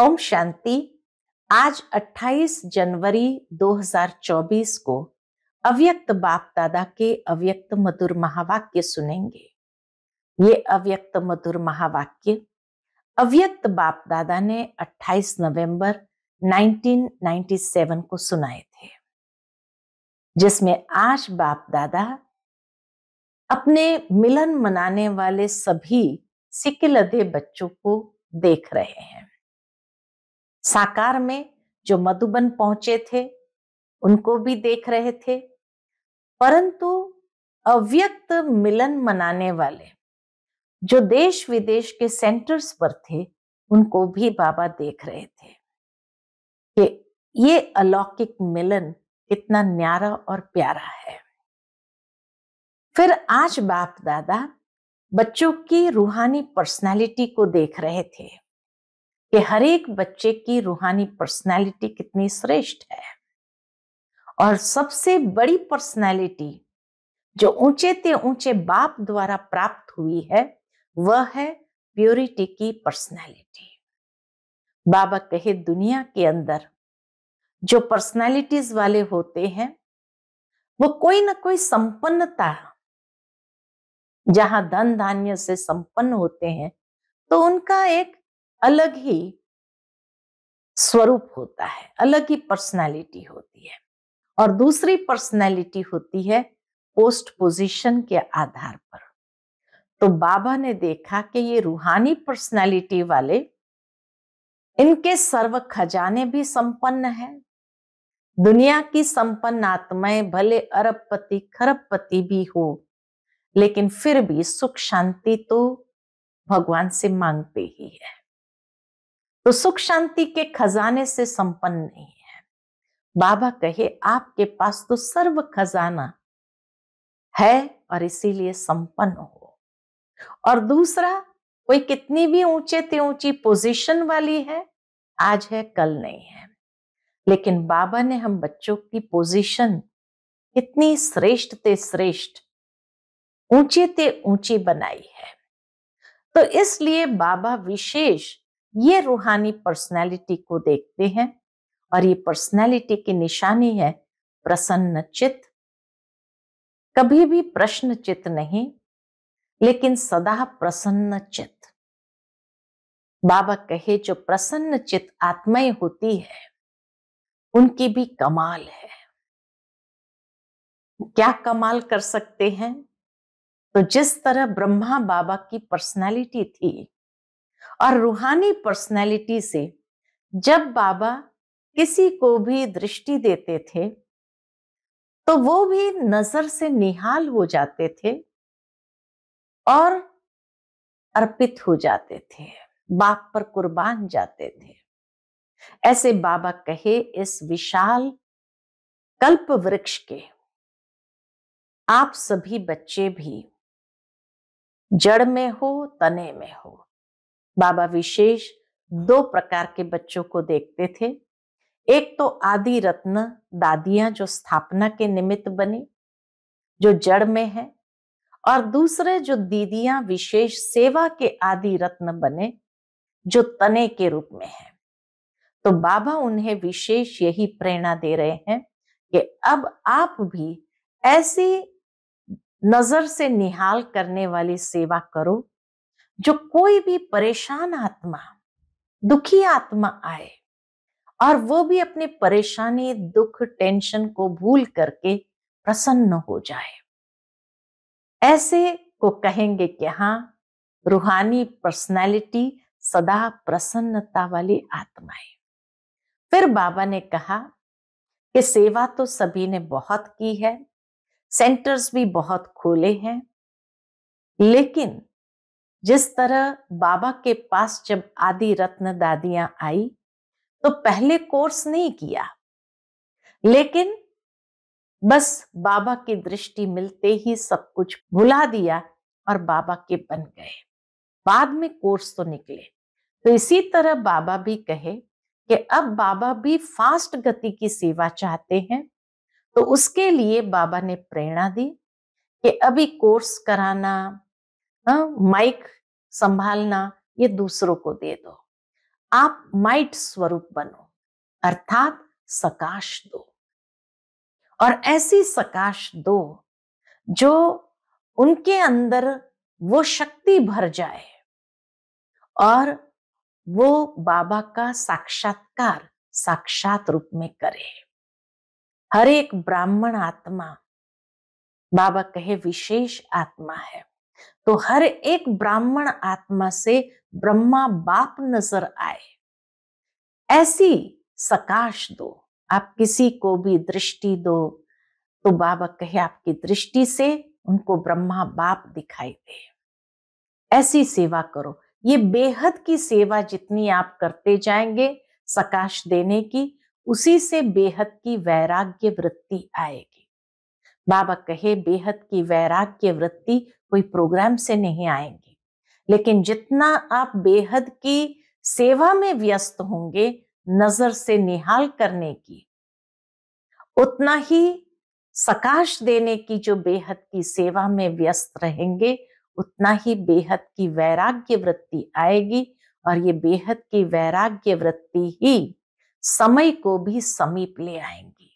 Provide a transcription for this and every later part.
ओम शांति आज 28 जनवरी 2024 को अव्यक्त बाप दादा के अव्यक्त मधुर महावाक्य सुनेंगे ये अव्यक्त मधुर महावाक्य अव्यक्त बाप दादा ने 28 नवंबर 1997 को सुनाए थे जिसमें आज बाप दादा अपने मिलन मनाने वाले सभी सिकलदे बच्चों को देख रहे हैं साकार में जो मधुबन पहुंचे थे उनको भी देख रहे थे परंतु अव्यक्त मिलन मनाने वाले जो देश विदेश के सेंटर्स पर थे उनको भी बाबा देख रहे थे कि ये अलौकिक मिलन कितना न्यारा और प्यारा है फिर आज बाप दादा बच्चों की रूहानी पर्सनालिटी को देख रहे थे कि हर एक बच्चे की रूहानी पर्सनालिटी कितनी श्रेष्ठ है और सबसे बड़ी पर्सनालिटी जो ऊंचे ते ऊंचे बाप द्वारा प्राप्त हुई है वह है प्योरिटी की पर्सनालिटी बाबा कहे दुनिया के अंदर जो पर्सनालिटीज वाले होते हैं वो कोई ना कोई संपन्नता जहां धन धान्य से संपन्न होते हैं तो उनका एक अलग ही स्वरूप होता है अलग ही पर्सनालिटी होती है और दूसरी पर्सनालिटी होती है पोस्ट पोजीशन के आधार पर तो बाबा ने देखा कि ये रूहानी पर्सनालिटी वाले इनके सर्व खजाने भी संपन्न है दुनिया की संपन्न आत्माएं भले अरबपति खरबपति भी हो लेकिन फिर भी सुख शांति तो भगवान से मांगते ही है तो सुख शांति के खजाने से संपन्न नहीं है बाबा कहे आपके पास तो सर्व खजाना है और इसीलिए संपन्न हो और दूसरा कोई कितनी भी ऊंचे ते ऊंची पोजीशन वाली है आज है कल नहीं है लेकिन बाबा ने हम बच्चों की पोजीशन कितनी श्रेष्ठ ते श्रेष्ठ ऊंचे ते ऊंची बनाई है तो इसलिए बाबा विशेष ये रूहानी पर्सनैलिटी को देखते हैं और ये पर्सनैलिटी की निशानी है प्रसन्न चित्त कभी भी प्रश्न चित्त नहीं लेकिन सदा प्रसन्न चित्त बाबा कहे जो प्रसन्न चित्त आत्माएं होती है उनकी भी कमाल है क्या कमाल कर सकते हैं तो जिस तरह ब्रह्मा बाबा की पर्सनालिटी थी और रूहानी पर्सनैलिटी से जब बाबा किसी को भी दृष्टि देते थे तो वो भी नजर से निहाल हो जाते थे और अर्पित हो जाते थे बाप पर कुर्बान जाते थे ऐसे बाबा कहे इस विशाल कल्प वृक्ष के आप सभी बच्चे भी जड़ में हो तने में हो बाबा विशेष दो प्रकार के बच्चों को देखते थे एक तो आदि रत्न दादियां जो स्थापना के निमित्त बनी जो जड़ में है और दूसरे जो दीदियां विशेष सेवा के आदि रत्न बने जो तने के रूप में है तो बाबा उन्हें विशेष यही प्रेरणा दे रहे हैं कि अब आप भी ऐसी नजर से निहाल करने वाली सेवा करो जो कोई भी परेशान आत्मा दुखी आत्मा आए और वो भी अपने परेशानी दुख टेंशन को भूल करके प्रसन्न हो जाए ऐसे को कहेंगे कि हाँ रूहानी पर्सनालिटी सदा प्रसन्नता वाली आत्मा है फिर बाबा ने कहा कि सेवा तो सभी ने बहुत की है सेंटर्स भी बहुत खोले हैं लेकिन जिस तरह बाबा के पास जब आदि रत्न दादियां आई तो पहले कोर्स नहीं किया लेकिन बस बाबा की दृष्टि मिलते ही सब कुछ भुला दिया और बाबा के बन गए बाद में कोर्स तो निकले तो इसी तरह बाबा भी कहे कि अब बाबा भी फास्ट गति की सेवा चाहते हैं तो उसके लिए बाबा ने प्रेरणा दी कि अभी कोर्स कराना हाँ, माइक संभालना ये दूसरों को दे दो आप माइट स्वरूप बनो अर्थात सकाश दो और ऐसी सकाश दो जो उनके अंदर वो शक्ति भर जाए और वो बाबा का साक्षात्कार साक्षात रूप में करे हर एक ब्राह्मण आत्मा बाबा कहे विशेष आत्मा है तो हर एक ब्राह्मण आत्मा से ब्रह्मा बाप नजर आए ऐसी सकाश दो आप किसी को भी दृष्टि दो तो बाबा कहे आपकी दृष्टि से उनको ब्रह्मा बाप दिखाई दे ऐसी सेवा करो ये बेहद की सेवा जितनी आप करते जाएंगे सकाश देने की उसी से बेहद की वैराग्य वृत्ति आएगी बाबा कहे बेहद की वैराग्य वृत्ति कोई प्रोग्राम से नहीं आएंगे लेकिन जितना आप बेहद की सेवा में व्यस्त होंगे नजर से निहाल करने की उतना ही सकाश देने की जो बेहद की सेवा में व्यस्त रहेंगे उतना ही बेहद की वैराग्य वृत्ति आएगी और ये बेहद की वैराग्य वृत्ति ही समय को भी समीप ले आएंगी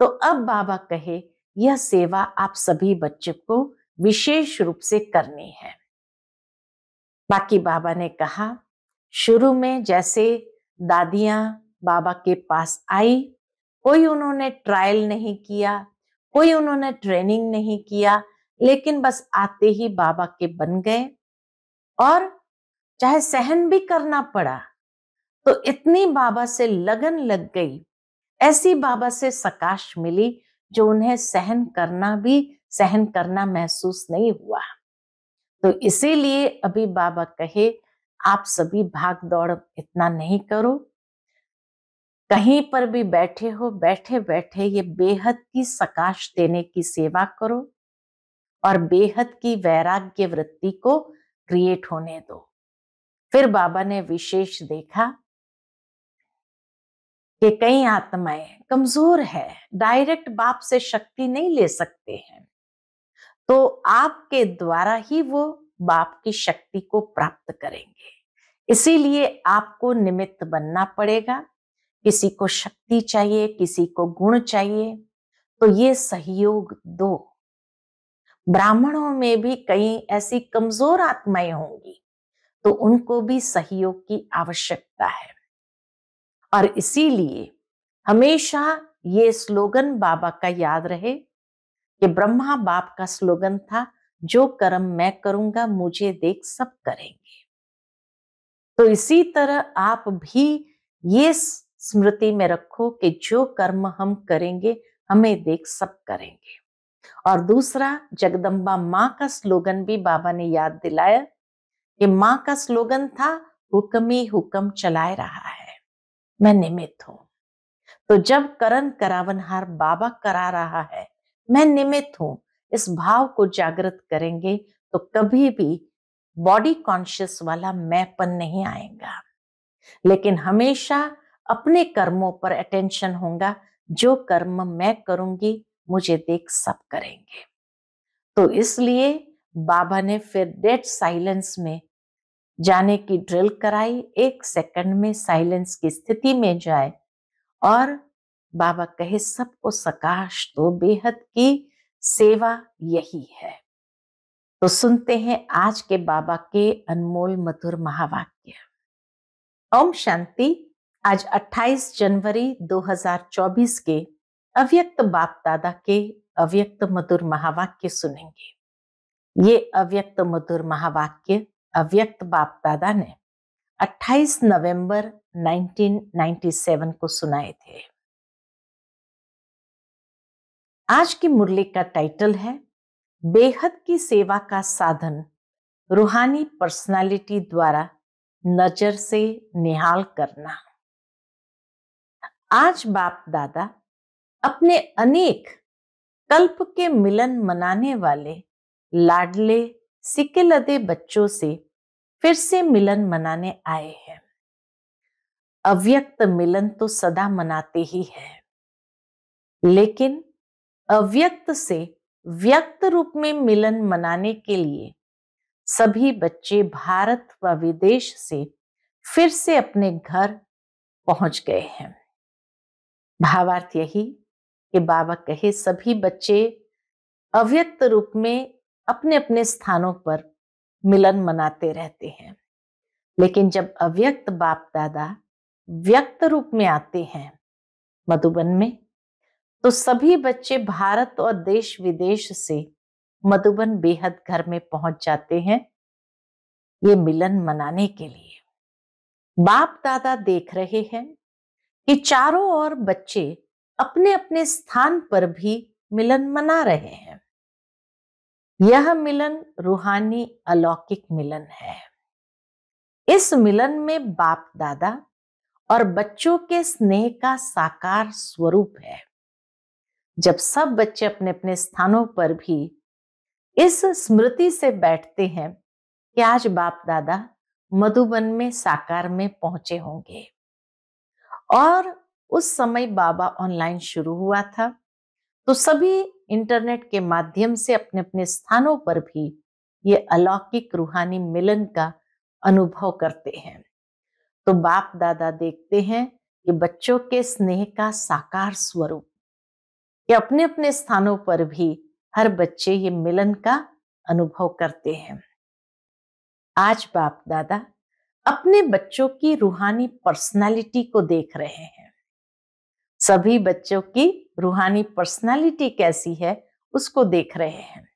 तो अब बाबा कहे यह सेवा आप सभी बच्चों को विशेष रूप से करनी है बाकी बाबा ने कहा शुरू में जैसे दादियां बाबा के पास आई कोई उन्होंने ट्रायल नहीं किया कोई उन्होंने ट्रेनिंग नहीं किया लेकिन बस आते ही बाबा के बन गए और चाहे सहन भी करना पड़ा तो इतनी बाबा से लगन लग गई ऐसी बाबा से सकाश मिली जो उन्हें सहन करना भी सहन करना महसूस नहीं हुआ तो इसीलिए अभी बाबा कहे आप सभी भाग दौड़ इतना नहीं करो कहीं पर भी बैठे हो बैठे बैठे ये बेहद की सकाश देने की सेवा करो और बेहद की वैराग्य वृत्ति को क्रिएट होने दो फिर बाबा ने विशेष देखा कि कई आत्माएं कमजोर है डायरेक्ट बाप से शक्ति नहीं ले सकते हैं तो आपके द्वारा ही वो बाप की शक्ति को प्राप्त करेंगे इसीलिए आपको निमित्त बनना पड़ेगा किसी को शक्ति चाहिए किसी को गुण चाहिए तो ये सहयोग दो ब्राह्मणों में भी कई ऐसी कमजोर आत्माएं होंगी तो उनको भी सहयोग की आवश्यकता है और इसीलिए हमेशा ये स्लोगन बाबा का याद रहे ये ब्रह्मा बाप का स्लोगन था जो कर्म मैं करूंगा मुझे देख सब करेंगे तो इसी तरह आप भी ये स्मृति में रखो कि जो कर्म हम करेंगे हमें देख सब करेंगे और दूसरा जगदम्बा माँ का स्लोगन भी बाबा ने याद दिलाया कि माँ का स्लोगन था हुक्म ही हुक्म चलाए रहा है मैं निमित हूं तो जब करण करावनहार बाबा करा रहा है मैं निमित हूं इस भाव को जागृत करेंगे तो कभी भी बॉडी कॉन्शियस वाला मैपन नहीं आएगा लेकिन हमेशा अपने कर्मों पर अटेंशन होगा जो कर्म मैं करूंगी मुझे देख सब करेंगे तो इसलिए बाबा ने फिर डेड साइलेंस में जाने की ड्रिल कराई एक सेकंड में साइलेंस की स्थिति में जाए और बाबा कहे सबको सकाश तो बेहद की सेवा यही है तो सुनते हैं आज के बाबा के अनमोल मधुर महावाक्य ओम शांति आज 28 जनवरी 2024 के अव्यक्त बाप दादा के अव्यक्त मधुर महावाक्य सुनेंगे ये अव्यक्त मधुर महावाक्य अव्यक्त बाप दादा ने 28 नवंबर 1997 को सुनाए थे आज की मुरली का टाइटल है बेहद की सेवा का साधन रूहानी पर्सनालिटी द्वारा नजर से निहाल करना आज बाप दादा अपने अनेक कल्प के मिलन मनाने वाले लाडले सिक्के लदे बच्चों से फिर से मिलन मनाने आए हैं अव्यक्त मिलन तो सदा मनाते ही है लेकिन अव्यक्त से व्यक्त रूप में मिलन मनाने के लिए सभी बच्चे भारत व विदेश से फिर से अपने घर पहुंच गए हैं भावार्थ यही कि बाबा कहे सभी बच्चे अव्यक्त रूप में अपने अपने स्थानों पर मिलन मनाते रहते हैं लेकिन जब अव्यक्त बाप दादा व्यक्त रूप में आते हैं मधुबन में तो सभी बच्चे भारत और देश विदेश से मधुबन बेहद घर में पहुंच जाते हैं ये मिलन मनाने के लिए बाप दादा देख रहे हैं कि चारों ओर बच्चे अपने अपने स्थान पर भी मिलन मना रहे हैं यह मिलन रूहानी अलौकिक मिलन है इस मिलन में बाप दादा और बच्चों के स्नेह का साकार स्वरूप है जब सब बच्चे अपने अपने स्थानों पर भी इस स्मृति से बैठते हैं कि आज बाप दादा मधुबन में साकार में पहुंचे होंगे और उस समय बाबा ऑनलाइन शुरू हुआ था तो सभी इंटरनेट के माध्यम से अपने अपने स्थानों पर भी ये अलौकिक रूहानी मिलन का अनुभव करते हैं तो बाप दादा देखते हैं कि बच्चों के स्नेह का साकार स्वरूप कि अपने अपने स्थानों पर भी हर बच्चे ये मिलन का अनुभव करते हैं आज बाप दादा अपने बच्चों की रूहानी पर्सनालिटी को देख रहे हैं सभी बच्चों की रूहानी पर्सनालिटी कैसी है उसको देख रहे हैं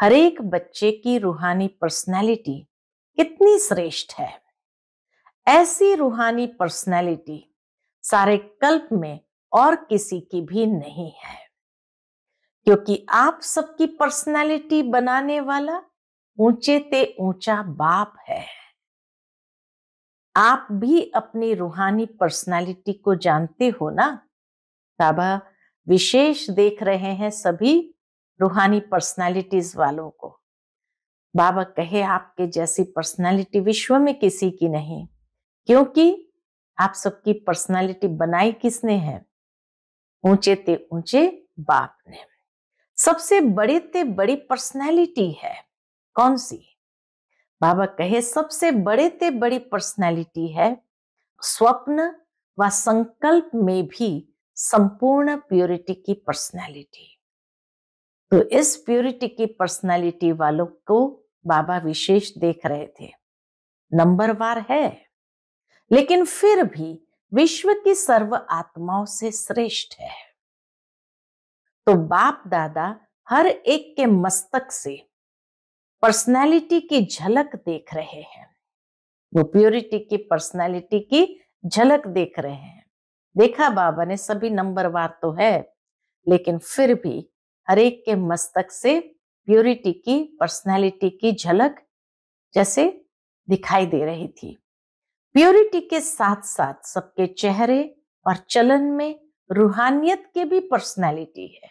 हर एक बच्चे की रूहानी पर्सनालिटी कितनी श्रेष्ठ है ऐसी रूहानी पर्सनालिटी सारे कल्प में और किसी की भी नहीं है क्योंकि आप सबकी पर्सनालिटी बनाने वाला ऊंचे ते ऊंचा बाप है आप भी अपनी रूहानी पर्सनालिटी को जानते हो ना बाबा विशेष देख रहे हैं सभी रूहानी पर्सनालिटीज वालों को बाबा कहे आपके जैसी पर्सनालिटी विश्व में किसी की नहीं क्योंकि आप सबकी पर्सनालिटी बनाई किसने है ऊंचे ते ऊंचे बाप ने सबसे बड़ी ते बड़ी पर्सनैलिटी है कौन सी बाबा कहे सबसे बड़े ते बड़ी पर्सनैलिटी है स्वप्न व संकल्प में भी संपूर्ण प्योरिटी की पर्सनैलिटी तो इस प्योरिटी की पर्सनैलिटी वालों को बाबा विशेष देख रहे थे नंबर वार है लेकिन फिर भी विश्व की सर्व आत्माओं से श्रेष्ठ है तो बाप दादा हर एक के मस्तक से पर्सनालिटी की झलक देख रहे हैं वो प्योरिटी की पर्सनालिटी की झलक देख रहे हैं देखा बाबा ने सभी नंबर वार तो है लेकिन फिर भी हर एक के मस्तक से प्योरिटी की पर्सनालिटी की झलक जैसे दिखाई दे रही थी प्योरिटी के साथ साथ सबके चेहरे और चलन में रूहानियत के भी पर्सनालिटी है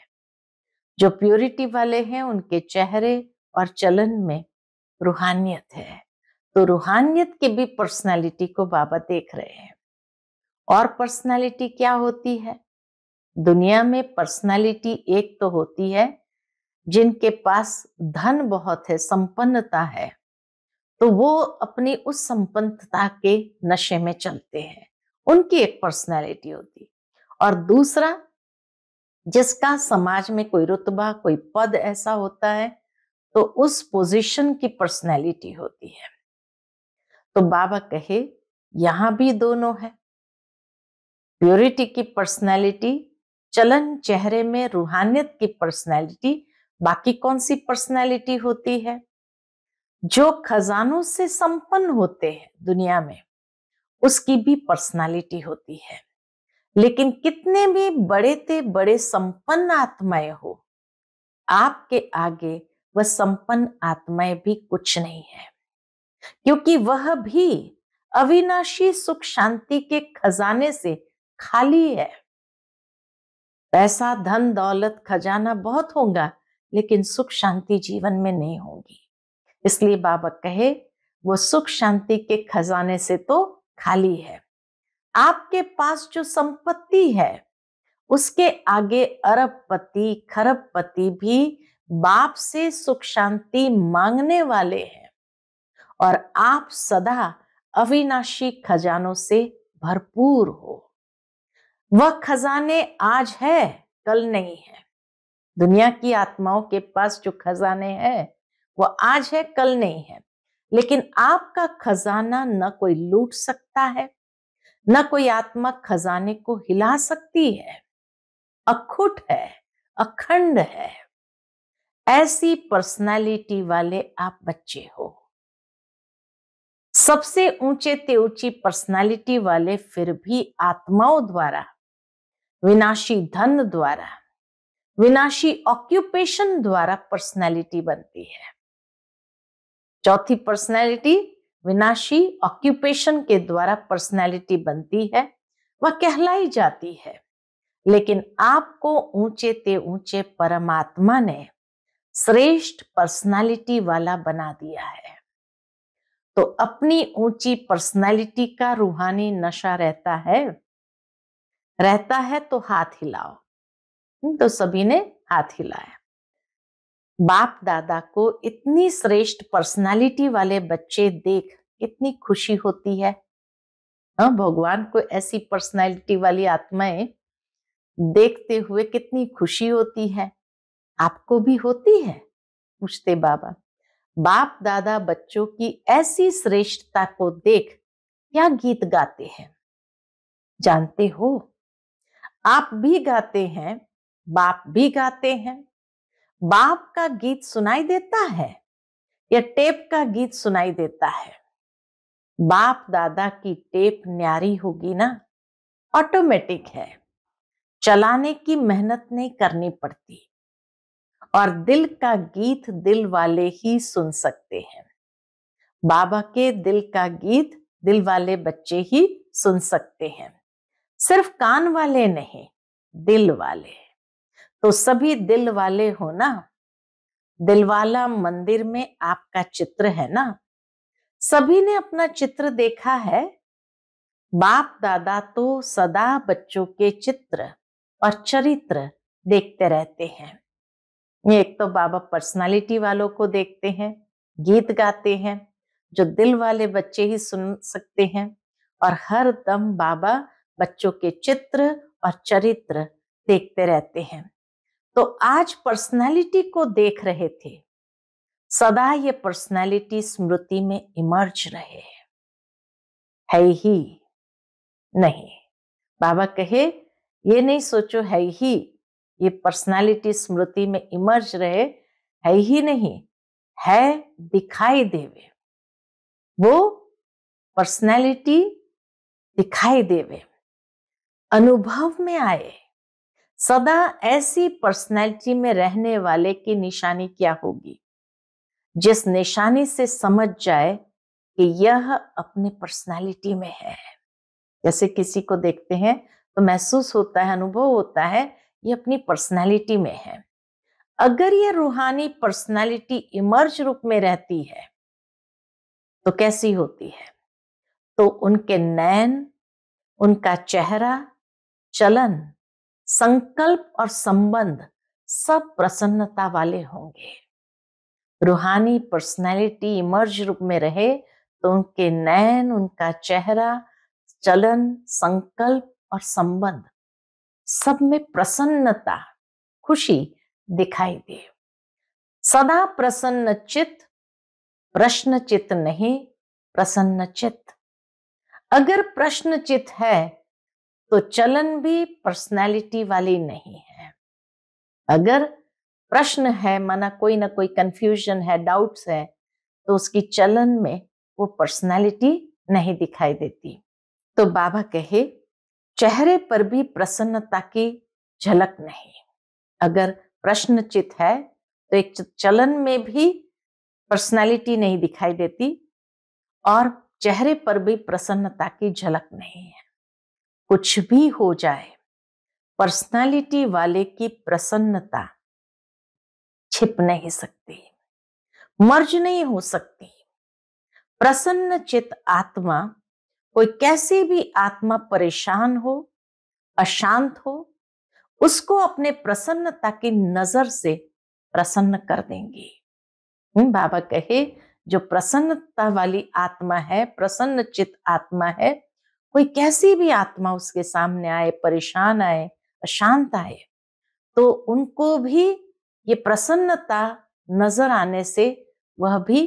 जो प्योरिटी वाले हैं उनके चेहरे और चलन में रूहानियत है तो रूहानियत के भी पर्सनालिटी को बाबा देख रहे हैं और पर्सनालिटी क्या होती है दुनिया में पर्सनालिटी एक तो होती है जिनके पास धन बहुत है संपन्नता है तो वो अपनी उस संपन्नता के नशे में चलते हैं उनकी एक पर्सनैलिटी होती और दूसरा जिसका समाज में कोई रुतबा कोई पद ऐसा होता है तो उस पोजीशन की पर्सनैलिटी होती है तो बाबा कहे यहां भी दोनों है प्योरिटी की पर्सनैलिटी चलन चेहरे में रूहानियत की पर्सनैलिटी बाकी कौन सी पर्सनैलिटी होती है जो खजानों से संपन्न होते हैं दुनिया में उसकी भी पर्सनालिटी होती है लेकिन कितने भी बड़े ते बड़े संपन्न आत्माएं हो आपके आगे वह संपन्न आत्माएं भी कुछ नहीं है क्योंकि वह भी अविनाशी सुख शांति के खजाने से खाली है पैसा धन दौलत खजाना बहुत होगा लेकिन सुख शांति जीवन में नहीं होगी इसलिए बाबा कहे वो सुख शांति के खजाने से तो खाली है आपके पास जो संपत्ति है उसके आगे अरबपति खरबपति भी बाप से सुख शांति मांगने वाले हैं और आप सदा अविनाशी खजानों से भरपूर हो वह खजाने आज है कल नहीं है दुनिया की आत्माओं के पास जो खजाने हैं वो आज है कल नहीं है लेकिन आपका खजाना न कोई लूट सकता है न कोई आत्मा खजाने को हिला सकती है अखुट है अखंड है ऐसी पर्सनालिटी वाले आप बच्चे हो सबसे ऊंचे ते ऊंची पर्सनालिटी वाले फिर भी आत्माओं द्वारा विनाशी धन द्वारा विनाशी ऑक्यूपेशन द्वारा पर्सनालिटी बनती है चौथी पर्सनैलिटी विनाशी ऑक्यूपेशन के द्वारा पर्सनैलिटी बनती है वह कहलाई जाती है लेकिन आपको ऊंचे ते ऊंचे परमात्मा ने श्रेष्ठ पर्सनालिटी वाला बना दिया है तो अपनी ऊंची पर्सनालिटी का रूहानी नशा रहता है रहता है तो हाथ हिलाओ तो सभी ने हाथ हिलाया बाप दादा को इतनी श्रेष्ठ पर्सनालिटी वाले बच्चे देख कितनी खुशी होती है हाँ भगवान को ऐसी पर्सनालिटी वाली आत्माएं देखते हुए कितनी खुशी होती है आपको भी होती है पूछते बाबा बाप दादा बच्चों की ऐसी श्रेष्ठता को देख क्या गीत गाते हैं जानते हो आप भी गाते हैं बाप भी गाते हैं बाप का गीत सुनाई देता है या टेप का गीत सुनाई देता है बाप दादा की टेप न्यारी होगी ना ऑटोमेटिक है चलाने की मेहनत नहीं करनी पड़ती और दिल का गीत दिल वाले ही सुन सकते हैं बाबा के दिल का गीत दिल वाले बच्चे ही सुन सकते हैं सिर्फ कान वाले नहीं दिल वाले तो सभी दिल वाले हो ना दिलवाला मंदिर में आपका चित्र है ना सभी ने अपना चित्र देखा है बाप दादा तो सदा बच्चों के चित्र और चरित्र देखते रहते हैं ये एक तो बाबा पर्सनालिटी वालों को देखते हैं गीत गाते हैं जो दिल वाले बच्चे ही सुन सकते हैं और हर दम बाबा बच्चों के चित्र और चरित्र देखते रहते हैं तो आज पर्सनालिटी को देख रहे थे सदा ये पर्सनालिटी स्मृति में इमर्ज रहे है ही नहीं बाबा कहे ये नहीं सोचो है ही ये पर्सनालिटी स्मृति में इमर्ज रहे है ही नहीं है दिखाई देवे वो पर्सनालिटी दिखाई देवे अनुभव में आए सदा ऐसी पर्सनैलिटी में रहने वाले की निशानी क्या होगी जिस निशानी से समझ जाए कि यह अपने पर्सनैलिटी में है जैसे किसी को देखते हैं तो महसूस होता है अनुभव होता है ये अपनी पर्सनैलिटी में है अगर यह रूहानी पर्सनैलिटी इमर्ज रूप में रहती है तो कैसी होती है तो उनके नैन उनका चेहरा चलन संकल्प और संबंध सब प्रसन्नता वाले होंगे रूहानी पर्सनैलिटी इमर्ज रूप में रहे तो उनके नयन उनका चेहरा चलन संकल्प और संबंध सब में प्रसन्नता खुशी दिखाई दे सदा प्रसन्न चित्त प्रश्न चित्त नहीं प्रसन्न चित्त अगर प्रश्न चित्त है तो चलन भी पर्सनैलिटी वाली नहीं है अगर प्रश्न है माना कोई ना कोई कंफ्यूजन है डाउट्स है तो उसकी चलन में वो पर्सनैलिटी नहीं दिखाई देती तो बाबा कहे चेहरे पर भी प्रसन्नता की झलक नहीं अगर प्रश्नचित है तो एक चलन में भी पर्सनैलिटी नहीं दिखाई देती और चेहरे पर भी प्रसन्नता की झलक नहीं है कुछ भी हो जाए पर्सनालिटी वाले की प्रसन्नता छिप नहीं सकती मर्ज नहीं हो सकती प्रसन्न चित आत्मा कोई कैसी भी आत्मा परेशान हो अशांत हो उसको अपने प्रसन्नता की नजर से प्रसन्न कर देंगे हम्म, बाबा कहे जो प्रसन्नता वाली आत्मा है प्रसन्न चित आत्मा है कोई कैसी भी आत्मा उसके सामने आए परेशान आए अशांत आए तो उनको भी ये प्रसन्नता नजर आने से वह भी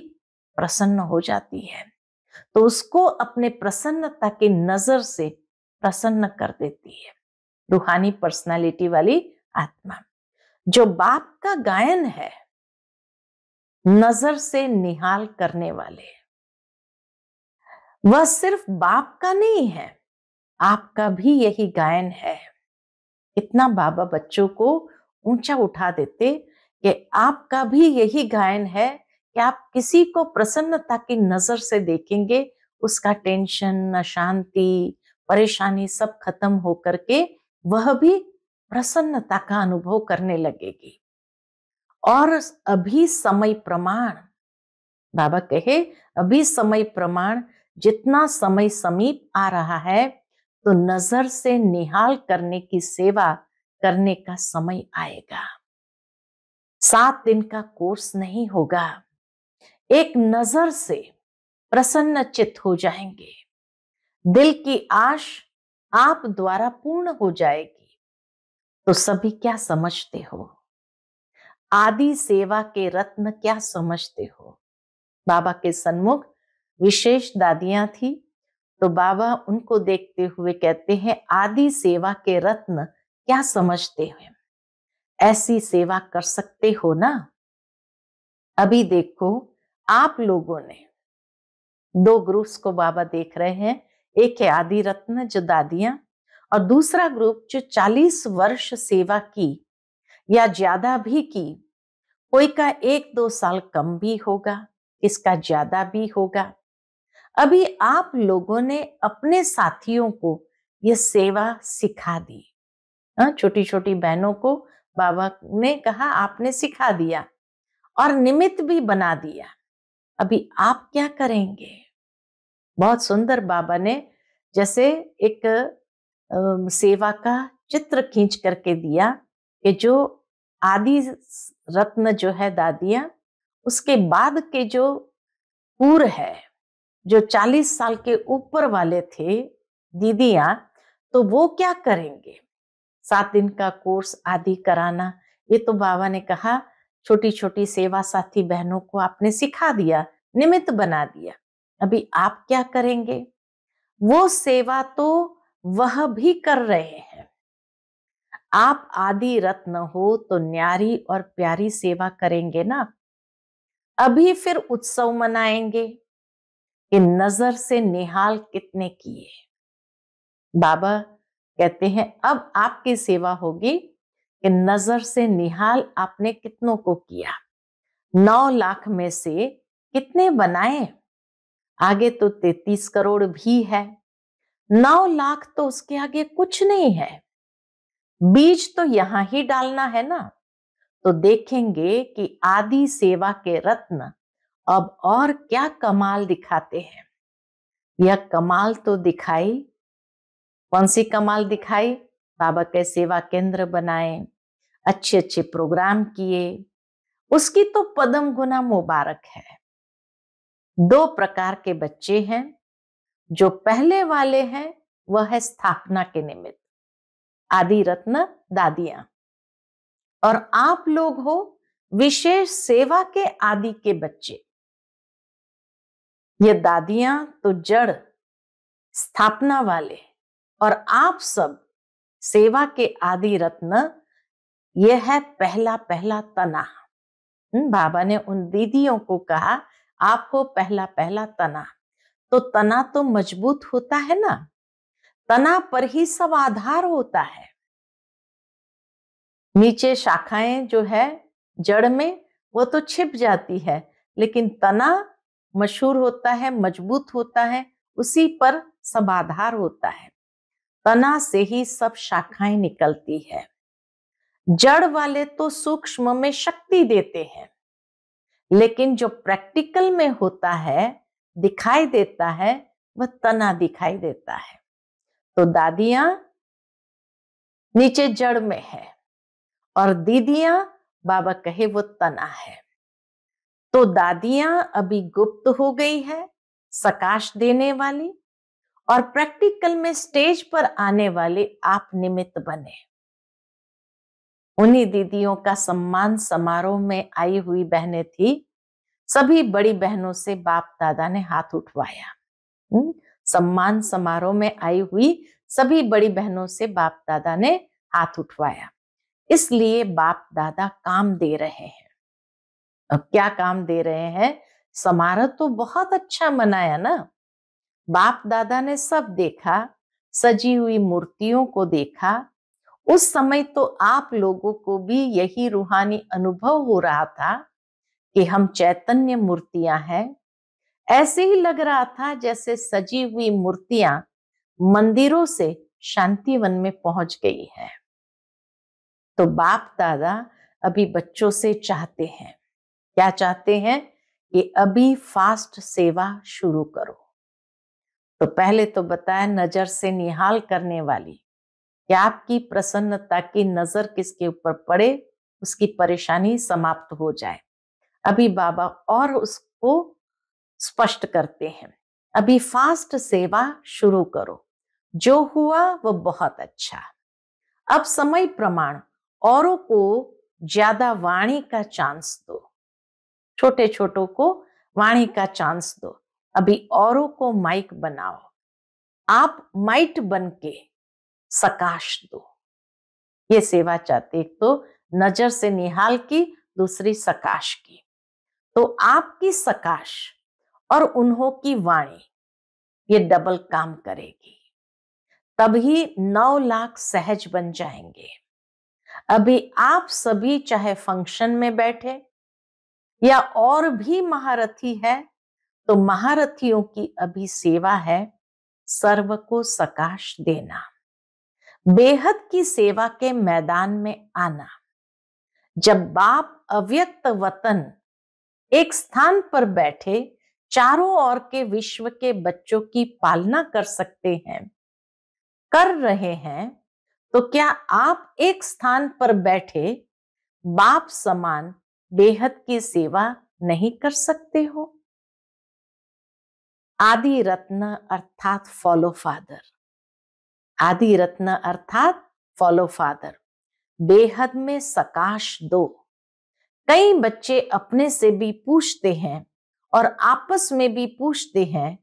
प्रसन्न हो जाती है तो उसको अपने प्रसन्नता की नजर से प्रसन्न कर देती है रूहानी पर्सनालिटी वाली आत्मा जो बाप का गायन है नजर से निहाल करने वाले वह सिर्फ बाप का नहीं है आपका भी यही गायन है इतना बाबा बच्चों को ऊंचा उठा देते कि आपका भी यही गायन है कि आप किसी को प्रसन्नता की नजर से देखेंगे उसका टेंशन अशांति परेशानी सब खत्म हो करके वह भी प्रसन्नता का अनुभव करने लगेगी और अभी समय प्रमाण बाबा कहे अभी समय प्रमाण जितना समय समीप आ रहा है तो नजर से निहाल करने की सेवा करने का समय आएगा सात दिन का कोर्स नहीं होगा एक नजर से प्रसन्न चित हो जाएंगे दिल की आश आप द्वारा पूर्ण हो जाएगी तो सभी क्या समझते हो आदि सेवा के रत्न क्या समझते हो बाबा के सन्मुख विशेष दादियां थी तो बाबा उनको देखते हुए कहते हैं आदि सेवा के रत्न क्या समझते हैं ऐसी सेवा कर सकते हो ना अभी देखो आप लोगों ने दो ग्रुप्स को बाबा देख रहे हैं एक है आदि रत्न जो दादियां और दूसरा ग्रुप जो 40 वर्ष सेवा की या ज्यादा भी की कोई का एक दो साल कम भी होगा किसका ज्यादा भी होगा अभी आप लोगों ने अपने साथियों को यह सेवा सिखा दी हाँ, छोटी छोटी बहनों को बाबा ने कहा आपने सिखा दिया और निमित्त भी बना दिया अभी आप क्या करेंगे बहुत सुंदर बाबा ने जैसे एक सेवा का चित्र खींच करके दिया कि जो आदि रत्न जो है दादिया उसके बाद के जो पूर है जो 40 साल के ऊपर वाले थे दीदियां तो वो क्या करेंगे सात दिन का कोर्स आदि कराना ये तो बाबा ने कहा छोटी छोटी सेवा साथी बहनों को आपने सिखा दिया निमित्त बना दिया अभी आप क्या करेंगे वो सेवा तो वह भी कर रहे हैं आप आदि रत्न हो तो न्यारी और प्यारी सेवा करेंगे ना अभी फिर उत्सव मनाएंगे कि नजर से निहाल कितने किए बाबा कहते हैं अब आपकी सेवा होगी कि नजर से निहाल आपने कितनों को किया नौ लाख में से कितने बनाए आगे तो तैतीस करोड़ भी है नौ लाख तो उसके आगे कुछ नहीं है बीज तो यहां ही डालना है ना तो देखेंगे कि आदि सेवा के रत्न अब और क्या कमाल दिखाते हैं यह कमाल तो दिखाई कौन सी कमाल दिखाई बाबा के सेवा केंद्र बनाए अच्छे अच्छे प्रोग्राम किए उसकी तो पदम गुना मुबारक है दो प्रकार के बच्चे हैं जो पहले वाले हैं वह है स्थापना के निमित्त आदि रत्न दादियां और आप लोग हो विशेष सेवा के आदि के बच्चे ये दादियां तो जड़ स्थापना वाले और आप सब सेवा के आदि रत्न यह है पहला पहला तना हम्म, बाबा ने उन दीदियों को कहा आप हो पहला पहला तना तो तना तो मजबूत होता है ना तना पर ही सब आधार होता है नीचे शाखाएं जो है जड़ में वो तो छिप जाती है लेकिन तना मशहूर होता है मजबूत होता है उसी पर सब आधार होता है तना से ही सब शाखाएं निकलती है जड़ वाले तो सूक्ष्म में शक्ति देते हैं लेकिन जो प्रैक्टिकल में होता है दिखाई देता है वह तना दिखाई देता है तो दादियां नीचे जड़ में है और दीदियां बाबा कहे वो तना है तो दादियां अभी गुप्त हो गई है सकाश देने वाली और प्रैक्टिकल में स्टेज पर आने वाले आप निमित्त बने उन्हीं दीदियों का सम्मान समारोह में आई हुई बहनें थी सभी बड़ी बहनों से बाप दादा ने हाथ उठवाया हम्म, सम्मान समारोह में आई हुई सभी बड़ी बहनों से बाप दादा ने हाथ उठवाया इसलिए बाप दादा काम दे रहे हैं अब क्या काम दे रहे हैं समारोह तो बहुत अच्छा मनाया ना बाप दादा ने सब देखा सजी हुई मूर्तियों को देखा उस समय तो आप लोगों को भी यही रूहानी अनुभव हो रहा था कि हम चैतन्य मूर्तियां हैं ऐसे ही लग रहा था जैसे सजी हुई मूर्तियां मंदिरों से शांति वन में पहुंच गई है तो बाप दादा अभी बच्चों से चाहते हैं क्या चाहते हैं कि अभी फास्ट सेवा शुरू करो तो पहले तो बताया नजर से निहाल करने वाली कि आपकी प्रसन्नता की नजर किसके ऊपर पड़े उसकी परेशानी समाप्त हो जाए अभी बाबा और उसको स्पष्ट करते हैं अभी फास्ट सेवा शुरू करो जो हुआ वो बहुत अच्छा अब समय प्रमाण औरों को ज्यादा वाणी का चांस दो छोटे छोटों को वाणी का चांस दो अभी औरों को माइक बनाओ आप माइट बन के सकाश दो ये सेवा चाहते एक तो नजर से निहाल की दूसरी सकाश की तो आपकी सकाश और उन्हों की वाणी ये डबल काम करेगी तभी नौ लाख सहज बन जाएंगे अभी आप सभी चाहे फंक्शन में बैठे या और भी महारथी है तो महारथियों की अभी सेवा है सर्व को सकाश देना बेहद की सेवा के मैदान में आना जब बाप अव्यक्त वतन एक स्थान पर बैठे चारों ओर के विश्व के बच्चों की पालना कर सकते हैं कर रहे हैं तो क्या आप एक स्थान पर बैठे बाप समान बेहद की सेवा नहीं कर सकते हो आदि रत्न अर्थात फॉलो फादर आदि रत्न अर्थात फॉलो फादर बेहद में सकाश दो कई बच्चे अपने से भी पूछते हैं और आपस में भी पूछते हैं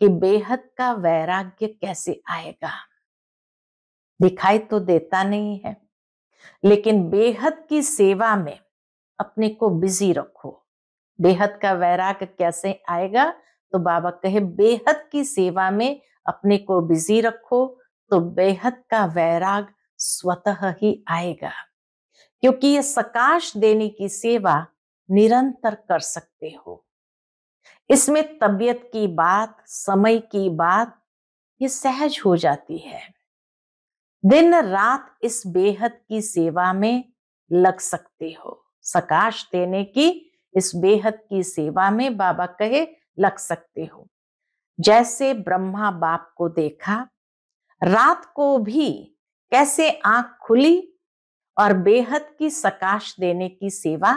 कि बेहद का वैराग्य कैसे आएगा दिखाई तो देता नहीं है लेकिन बेहद की सेवा में अपने को बिजी रखो बेहद का वैराग कैसे आएगा तो बाबा कहे बेहद की सेवा में अपने को बिजी रखो तो बेहद का वैराग स्वतः ही आएगा क्योंकि ये सकाश देने की सेवा निरंतर कर सकते हो इसमें तबियत की बात समय की बात ये सहज हो जाती है दिन रात इस बेहद की सेवा में लग सकते हो सकाश देने की इस बेहद की सेवा में बाबा कहे लग सकते हो जैसे ब्रह्मा बाप को देखा रात को भी कैसे आंख खुली और बेहद की सकाश देने की सेवा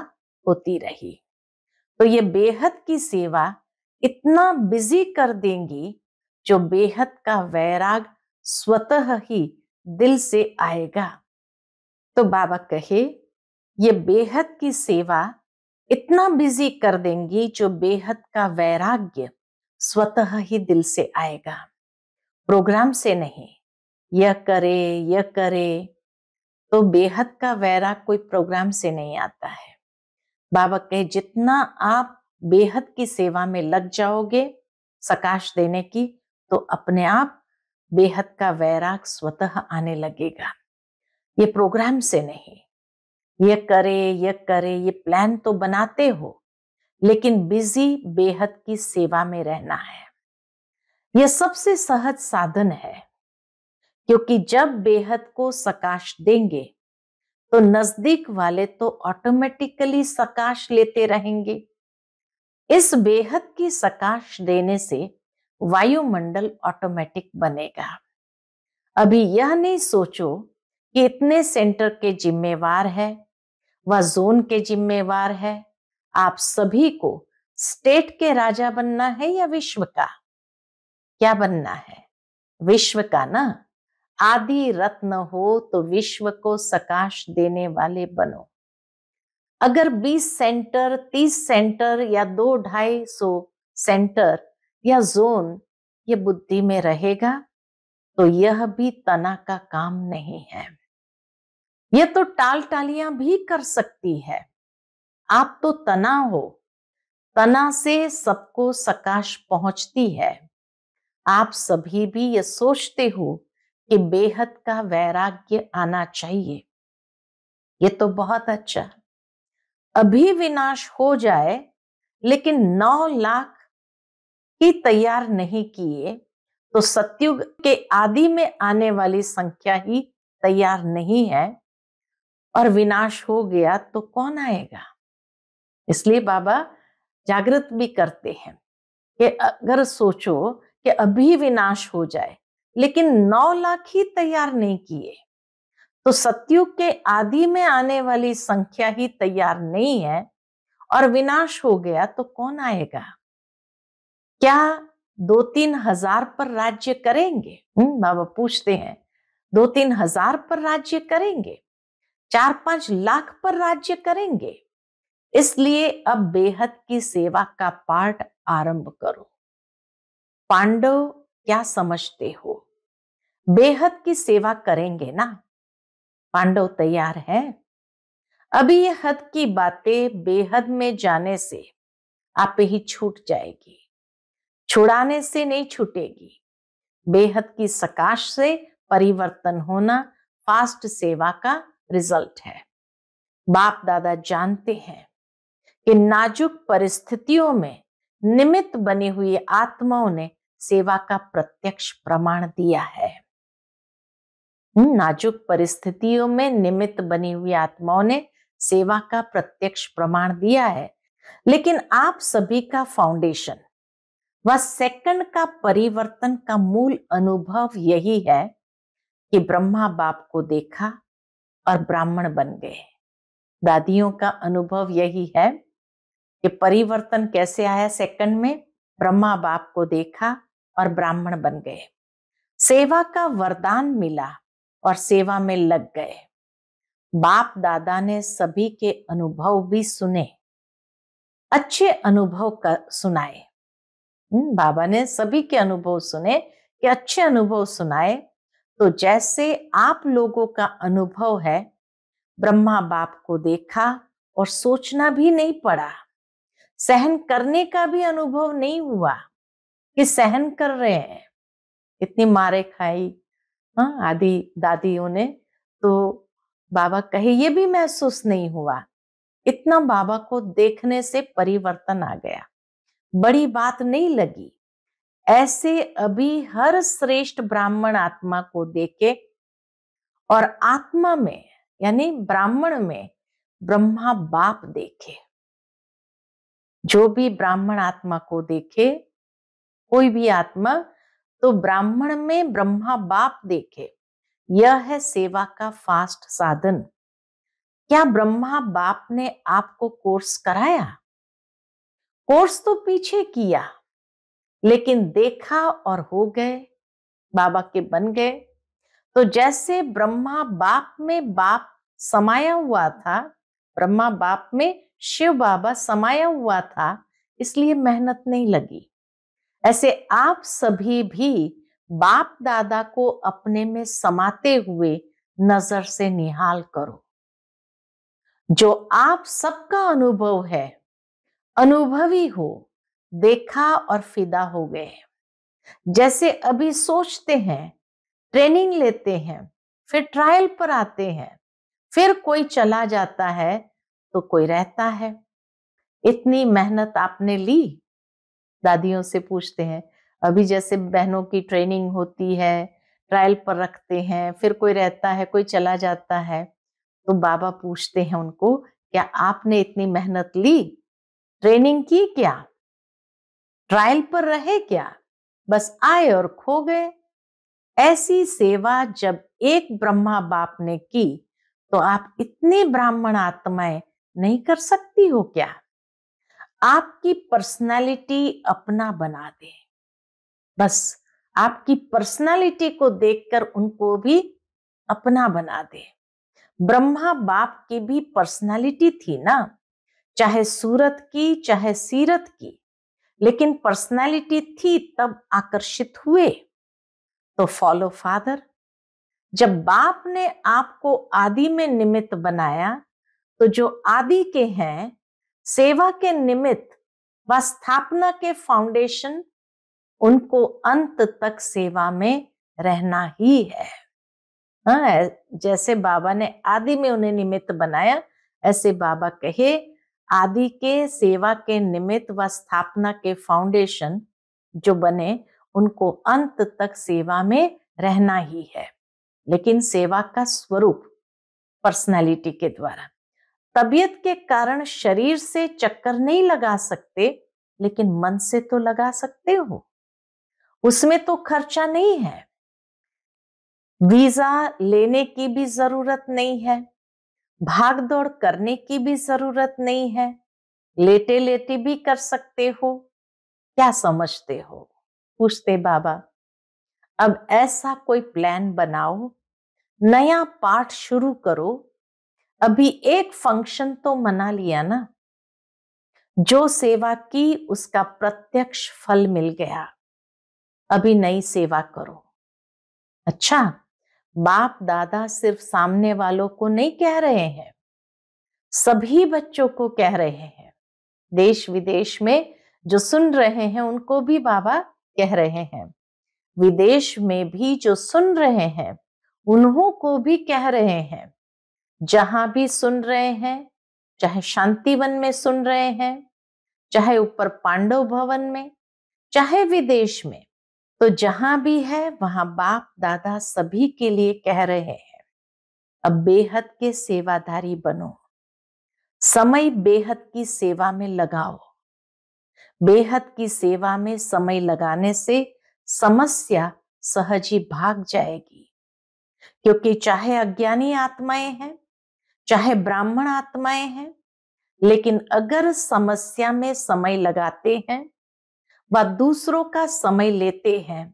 होती रही तो ये बेहद की सेवा इतना बिजी कर देंगी जो बेहद का वैराग स्वतः ही दिल से आएगा तो बाबा कहे ये बेहद की सेवा इतना बिजी कर देंगी जो बेहद का वैराग्य स्वतः ही दिल से आएगा प्रोग्राम से नहीं यह करे यह करे तो बेहद का वैराग कोई प्रोग्राम से नहीं आता है बाबा कहे जितना आप बेहद की सेवा में लग जाओगे सकाश देने की तो अपने आप बेहद का वैराग स्वतः आने लगेगा ये प्रोग्राम से नहीं ये करे ये करे ये प्लान तो बनाते हो लेकिन बिजी बेहद की सेवा में रहना है यह सबसे सहज साधन है क्योंकि जब बेहद को सकाश देंगे तो नजदीक वाले तो ऑटोमेटिकली सकाश लेते रहेंगे इस बेहद की सकाश देने से वायुमंडल ऑटोमेटिक बनेगा अभी यह नहीं सोचो कितने सेंटर के जिम्मेवार है वह जोन के जिम्मेवार है आप सभी को स्टेट के राजा बनना है या विश्व का क्या बनना है विश्व का ना आदि रत्न हो तो विश्व को सकाश देने वाले बनो अगर 20 सेंटर 30 सेंटर या दो ढाई सौ सेंटर या जोन ये बुद्धि में रहेगा तो यह भी तना का काम नहीं है यह तो टाल टालियां भी कर सकती है आप तो तना हो तना से सबको सकाश पहुंचती है आप सभी भी ये सोचते हो कि बेहद का वैराग्य आना चाहिए ये तो बहुत अच्छा अभी विनाश हो जाए लेकिन नौ लाख ही तैयार नहीं किए तो सत्युग के आदि में आने वाली संख्या ही तैयार नहीं है और विनाश हो गया तो कौन आएगा इसलिए बाबा जागृत भी करते हैं कि अगर सोचो कि अभी विनाश हो जाए लेकिन नौ लाख ही तैयार नहीं किए तो सत्युग के आदि में आने वाली संख्या ही तैयार नहीं है और विनाश हो गया तो कौन आएगा क्या दो तीन हजार पर राज्य करेंगे हम्म, बाबा पूछते हैं दो तीन हजार पर राज्य करेंगे चार पांच लाख पर राज्य करेंगे इसलिए अब बेहद की सेवा का पाठ आरंभ करो पांडव क्या समझते हो बेहद की सेवा करेंगे ना पांडव तैयार है अभी ये हद की बातें बेहद में जाने से आप ही छूट जाएगी छुड़ाने से नहीं छूटेगी बेहद की सकाश से परिवर्तन होना फास्ट सेवा का रिजल्ट है बाप दादा जानते हैं कि नाजुक परिस्थितियों में निमित्त बनी हुई आत्माओं ने सेवा का प्रत्यक्ष प्रमाण दिया है नाजुक परिस्थितियों में निमित्त बनी हुई आत्माओं ने सेवा का प्रत्यक्ष प्रमाण दिया है लेकिन आप सभी का फाउंडेशन व सेकंड का परिवर्तन का मूल अनुभव यही है कि ब्रह्मा बाप को देखा और ब्राह्मण बन गए दादियों का अनुभव यही है कि परिवर्तन कैसे आया सेकंड में ब्रह्मा बाप को देखा और ब्राह्मण बन गए सेवा का वरदान मिला और सेवा में लग गए बाप दादा ने सभी के अनुभव भी सुने अच्छे अनुभव का सुनाए हम्म, बाबा ने सभी के अनुभव सुने कि अच्छे अनुभव सुनाए तो जैसे आप लोगों का अनुभव है ब्रह्मा बाप को देखा और सोचना भी नहीं पड़ा सहन करने का भी अनुभव नहीं हुआ कि सहन कर रहे हैं इतनी मारे खाई हाँ आदि दादियों ने तो बाबा कहे ये भी महसूस नहीं हुआ इतना बाबा को देखने से परिवर्तन आ गया बड़ी बात नहीं लगी ऐसे अभी हर श्रेष्ठ ब्राह्मण आत्मा को देखे और आत्मा में यानी ब्राह्मण में ब्रह्मा बाप देखे जो भी ब्राह्मण आत्मा को देखे कोई भी आत्मा तो ब्राह्मण में ब्रह्मा बाप देखे यह है सेवा का फास्ट साधन क्या ब्रह्मा बाप ने आपको कोर्स कराया कोर्स तो पीछे किया लेकिन देखा और हो गए बाबा के बन गए तो जैसे ब्रह्मा बाप में बाप समाया हुआ था ब्रह्मा बाप में शिव बाबा समाया हुआ था इसलिए मेहनत नहीं लगी ऐसे आप सभी भी बाप दादा को अपने में समाते हुए नजर से निहाल करो जो आप सबका अनुभव है अनुभवी हो देखा और फिदा हो गए जैसे अभी सोचते हैं ट्रेनिंग लेते हैं फिर ट्रायल पर आते हैं फिर कोई चला जाता है तो कोई रहता है इतनी मेहनत आपने ली दादियों से पूछते हैं अभी जैसे बहनों की ट्रेनिंग होती है ट्रायल पर रखते हैं फिर कोई रहता है कोई चला जाता है तो बाबा पूछते हैं उनको क्या आपने इतनी मेहनत ली ट्रेनिंग की क्या ट्रायल पर रहे क्या बस आए और खो गए ऐसी सेवा जब एक ब्रह्मा बाप ने की तो आप इतने ब्राह्मण आत्माएं नहीं कर सकती हो क्या आपकी पर्सनालिटी अपना बना दे बस आपकी पर्सनालिटी को देखकर उनको भी अपना बना दे ब्रह्मा बाप की भी पर्सनालिटी थी ना चाहे सूरत की चाहे सीरत की लेकिन पर्सनालिटी थी तब आकर्षित हुए तो फॉलो फादर जब बाप ने आपको आदि में निमित्त बनाया तो जो आदि के हैं सेवा के निमित्त व स्थापना के फाउंडेशन उनको अंत तक सेवा में रहना ही है हाँ जैसे बाबा ने आदि में उन्हें निमित्त बनाया ऐसे बाबा कहे आदि के सेवा के निमित्त व स्थापना के फाउंडेशन जो बने उनको अंत तक सेवा में रहना ही है लेकिन सेवा का स्वरूप पर्सनालिटी के द्वारा तबियत के कारण शरीर से चक्कर नहीं लगा सकते लेकिन मन से तो लगा सकते हो उसमें तो खर्चा नहीं है वीजा लेने की भी जरूरत नहीं है भाग दौड़ करने की भी जरूरत नहीं है लेटे लेटे भी कर सकते हो क्या समझते हो पूछते बाबा अब ऐसा कोई प्लान बनाओ नया पाठ शुरू करो अभी एक फंक्शन तो मना लिया ना जो सेवा की उसका प्रत्यक्ष फल मिल गया अभी नई सेवा करो अच्छा बाप दादा सिर्फ सामने वालों को नहीं कह रहे हैं सभी बच्चों को कह रहे हैं देश विदेश में जो सुन रहे हैं उनको भी बाबा कह रहे हैं विदेश में भी जो सुन रहे हैं उन्हों को भी कह रहे हैं जहां भी सुन रहे हैं चाहे शांतिवन में सुन रहे हैं चाहे ऊपर पांडव भवन में चाहे विदेश में तो जहां भी है वहां बाप दादा सभी के लिए कह रहे हैं अब बेहद के सेवाधारी बनो समय बेहद की सेवा में लगाओ बेहद की सेवा में समय लगाने से समस्या सहज ही भाग जाएगी क्योंकि चाहे अज्ञानी आत्माएं हैं चाहे ब्राह्मण आत्माएं हैं लेकिन अगर समस्या में समय लगाते हैं व दूसरों का समय लेते हैं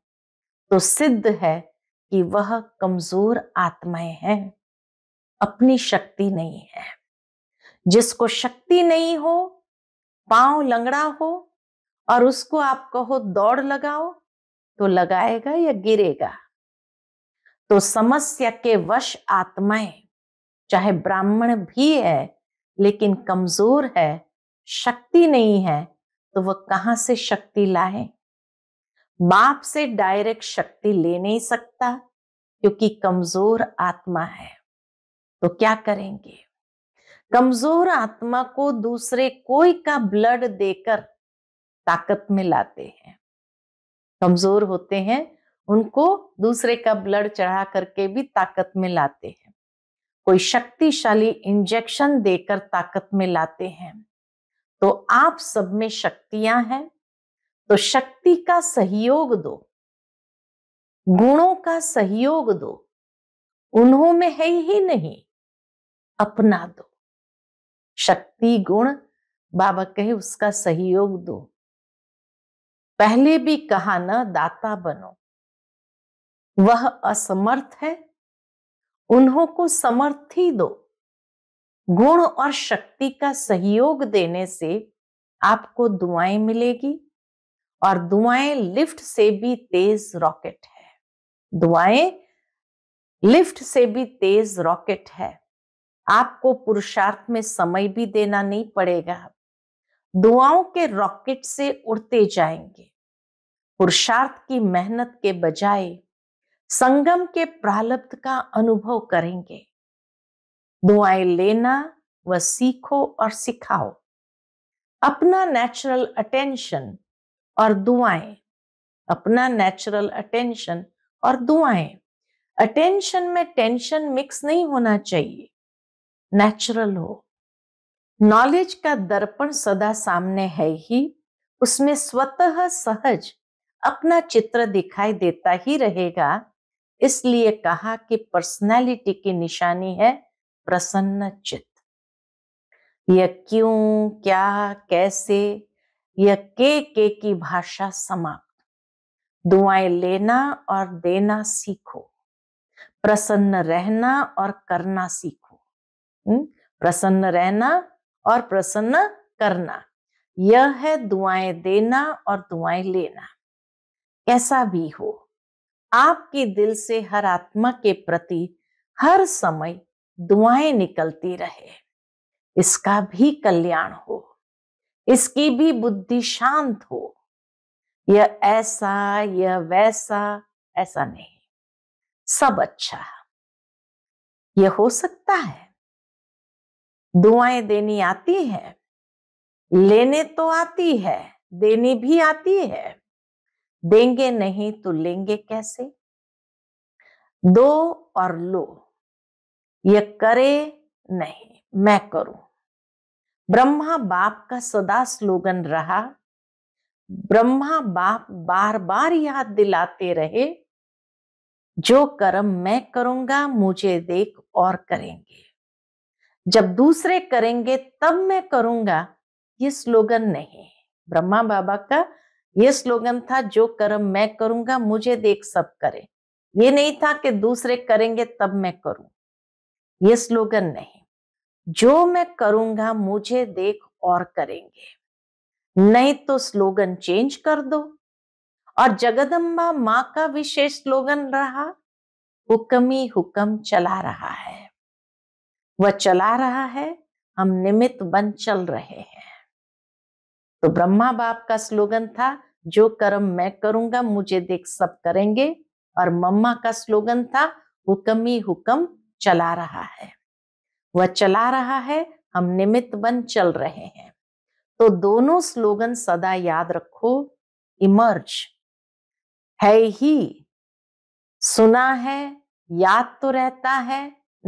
तो सिद्ध है कि वह कमजोर आत्माएं हैं अपनी शक्ति नहीं है जिसको शक्ति नहीं हो पांव लंगड़ा हो और उसको आप कहो दौड़ लगाओ तो लगाएगा या गिरेगा तो समस्या के वश आत्माएं चाहे ब्राह्मण भी है लेकिन कमजोर है शक्ति नहीं है तो वह कहां से शक्ति लाए बाप से डायरेक्ट शक्ति ले नहीं सकता क्योंकि कमजोर आत्मा है तो क्या करेंगे कमजोर आत्मा को दूसरे कोई का ब्लड देकर ताकत में लाते हैं कमजोर होते हैं उनको दूसरे का ब्लड चढ़ा करके भी ताकत में लाते हैं कोई शक्तिशाली इंजेक्शन देकर ताकत में लाते हैं तो आप सब में शक्तियां हैं तो शक्ति का सहयोग दो गुणों का सहयोग दो उन्हों में है ही नहीं अपना दो शक्ति गुण बाबा कहे उसका सहयोग दो पहले भी कहा ना दाता बनो वह असमर्थ है उन्हों को समर्थ ही दो गुण और शक्ति का सहयोग देने से आपको दुआएं मिलेगी और दुआएं लिफ्ट से भी तेज रॉकेट है दुआएं लिफ्ट से भी तेज रॉकेट है आपको पुरुषार्थ में समय भी देना नहीं पड़ेगा दुआओं के रॉकेट से उड़ते जाएंगे पुरुषार्थ की मेहनत के बजाय संगम के प्रालब्ध का अनुभव करेंगे दुआएं लेना व सीखो और सिखाओ अपना नेचुरल अटेंशन और दुआएं अपना नेचुरल अटेंशन और दुआएं अटेंशन में टेंशन मिक्स नहीं होना चाहिए नेचुरल हो नॉलेज का दर्पण सदा सामने है ही उसमें स्वतः सहज अपना चित्र दिखाई देता ही रहेगा इसलिए कहा कि पर्सनालिटी की निशानी है प्रसन्न चित यह क्यों क्या कैसे यह के के की भाषा समाप्त दुआएं लेना और देना सीखो प्रसन्न रहना और करना सीखो हम्म, प्रसन्न रहना और प्रसन्न करना यह है दुआएं देना और दुआएं लेना कैसा भी हो आपके दिल से हर आत्मा के प्रति हर समय दुआएं निकलती रहे इसका भी कल्याण हो इसकी भी बुद्धि शांत हो यह ऐसा यह वैसा ऐसा नहीं सब अच्छा यह हो सकता है दुआएं देनी आती है लेने तो आती है देनी भी आती है देंगे नहीं तो लेंगे कैसे दो और लो ये करे नहीं मैं करूं ब्रह्मा बाप का सदा स्लोगन रहा ब्रह्मा बाप बार बार याद दिलाते रहे जो कर्म मैं करूंगा मुझे देख और करेंगे जब दूसरे करेंगे तब मैं करूंगा ये स्लोगन नहीं ब्रह्मा बाबा का ये स्लोगन था जो कर्म मैं करूंगा मुझे देख सब करें ये नहीं था कि दूसरे करेंगे तब मैं करूं ये स्लोगन नहीं जो मैं करूंगा मुझे देख और करेंगे नहीं तो स्लोगन चेंज कर दो और जगदम्बा माँ का विशेष स्लोगन रहा हुक्मी हुक्म चला रहा है वह चला रहा है हम निमित्त बन चल रहे हैं तो ब्रह्मा बाप का स्लोगन था जो कर्म मैं करूंगा मुझे देख सब करेंगे और मम्मा का स्लोगन था हुक्मी हुक्म चला रहा है वह चला रहा है हम निमित्त बन चल रहे हैं तो दोनों स्लोगन सदा याद रखो इमर्ज है ही सुना है याद तो रहता है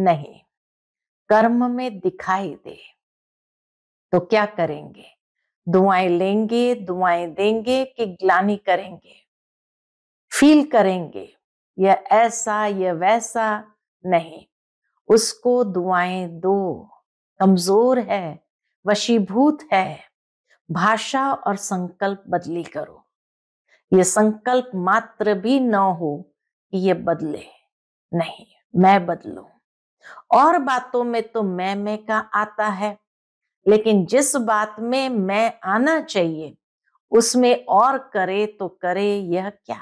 नहीं कर्म में दिखाई दे तो क्या करेंगे दुआएं लेंगे दुआएं देंगे कि ग्लानी करेंगे फील करेंगे यह ऐसा यह वैसा नहीं उसको दुआएं दो कमजोर है वशीभूत है भाषा और संकल्प बदली करो ये संकल्प मात्र भी न हो कि ये बदले नहीं मैं बदलू और बातों में तो मैं मैं का आता है लेकिन जिस बात में मैं आना चाहिए उसमें और करे तो करे यह क्या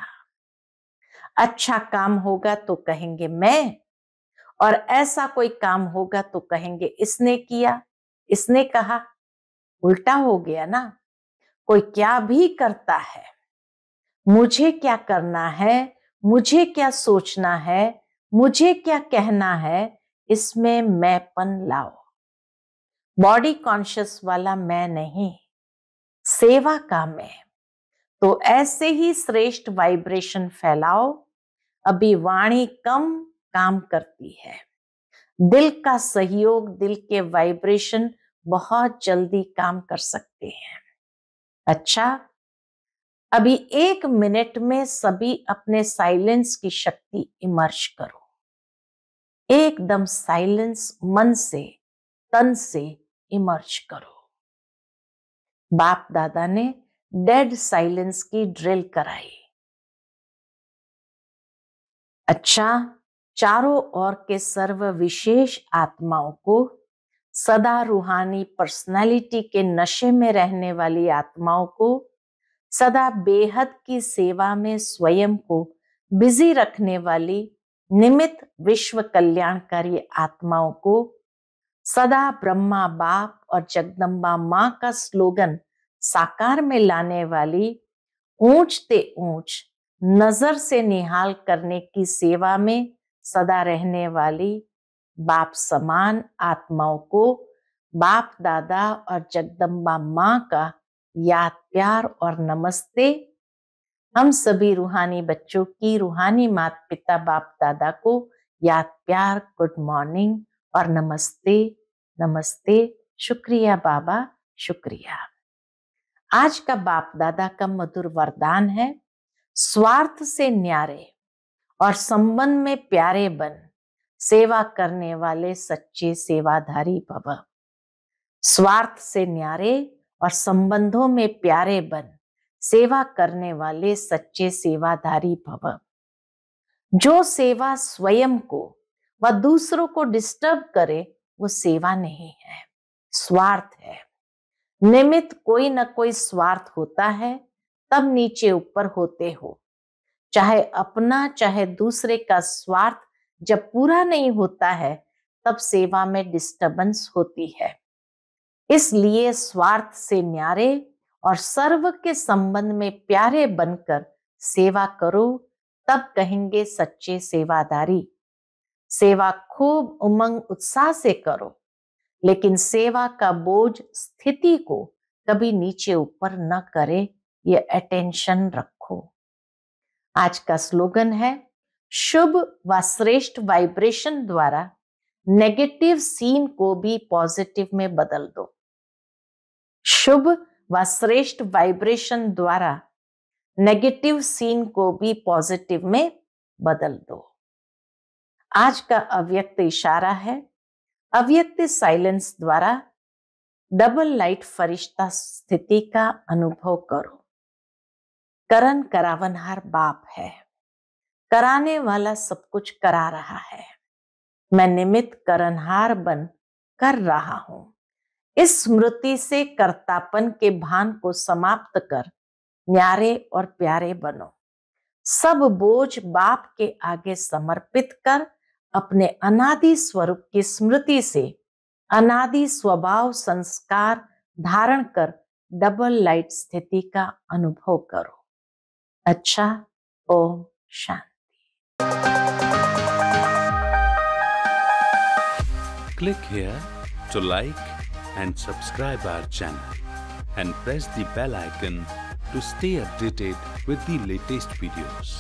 अच्छा काम होगा तो कहेंगे मैं और ऐसा कोई काम होगा तो कहेंगे इसने किया इसने कहा उल्टा हो गया ना कोई क्या भी करता है मुझे क्या करना है मुझे क्या सोचना है मुझे क्या कहना है इसमें मैंपन लाओ बॉडी कॉन्शियस वाला मैं नहीं सेवा का मैं तो ऐसे ही श्रेष्ठ वाइब्रेशन फैलाओ अभी वाणी कम काम करती है दिल का सहयोग दिल के वाइब्रेशन बहुत जल्दी काम कर सकते हैं अच्छा अभी एक मिनट में सभी अपने साइलेंस की शक्ति इमर्श करो एकदम साइलेंस मन से तन से इमर्श करो बाप दादा ने डेड साइलेंस की ड्रिल कराई अच्छा चारों ओर के सर्व विशेष आत्माओं को सदा रूहानी पर्सनालिटी के नशे में रहने वाली आत्माओं को सदा बेहद की सेवा में स्वयं को बिजी रखने वाली निमित विश्व कल्याणकारी आत्माओं को सदा ब्रह्मा बाप और जगदम्बा माँ का स्लोगन साकार में लाने वाली ऊंचते ऊंच नजर से निहाल करने की सेवा में सदा रहने वाली बाप समान आत्माओं को बाप दादा और जगदम्बा माँ का याद प्यार और नमस्ते हम सभी रूहानी बच्चों की रूहानी माता पिता बाप दादा को याद प्यार गुड मॉर्निंग और नमस्ते नमस्ते शुक्रिया बाबा शुक्रिया आज का बाप दादा का मधुर वरदान है स्वार्थ से न्यारे और संबंध में प्यारे बन सेवा करने वाले सच्चे सेवाधारी भव स्वार्थ से न्यारे और संबंधों में प्यारे बन सेवा करने वाले सच्चे सेवाधारी भव जो सेवा स्वयं को व दूसरों को डिस्टर्ब करे वो सेवा नहीं है स्वार्थ है निमित्त कोई ना कोई स्वार्थ होता है तब नीचे ऊपर होते हो चाहे अपना चाहे दूसरे का स्वार्थ जब पूरा नहीं होता है तब सेवा में डिस्टरबेंस होती है इसलिए स्वार्थ से न्यारे और सर्व के संबंध में प्यारे बनकर सेवा करो तब कहेंगे सच्चे सेवादारी सेवा खूब उमंग उत्साह से करो लेकिन सेवा का बोझ स्थिति को कभी नीचे ऊपर न करे ये अटेंशन रखो आज का स्लोगन है शुभ व श्रेष्ठ वाइब्रेशन द्वारा नेगेटिव सीन को भी पॉजिटिव में बदल दो शुभ व श्रेष्ठ वाइब्रेशन द्वारा नेगेटिव सीन को भी पॉजिटिव में बदल दो आज का अव्यक्त इशारा है अव्यक्त साइलेंस द्वारा डबल लाइट फरिश्ता स्थिति का अनुभव करो करण करावनहार बाप है कराने वाला सब कुछ करा रहा है मैं निमित करणहार बन कर रहा हूं इस स्मृति से कर्तापन के भान को समाप्त कर न्यारे और प्यारे बनो सब बोझ बाप के आगे समर्पित कर अपने अनादि स्वरूप की स्मृति से अनादि स्वभाव संस्कार धारण कर डबल लाइट स्थिति का अनुभव करो अच्छा ओम शांति click here to like and subscribe our channel and press the bell icon to stay updated with the latest videos.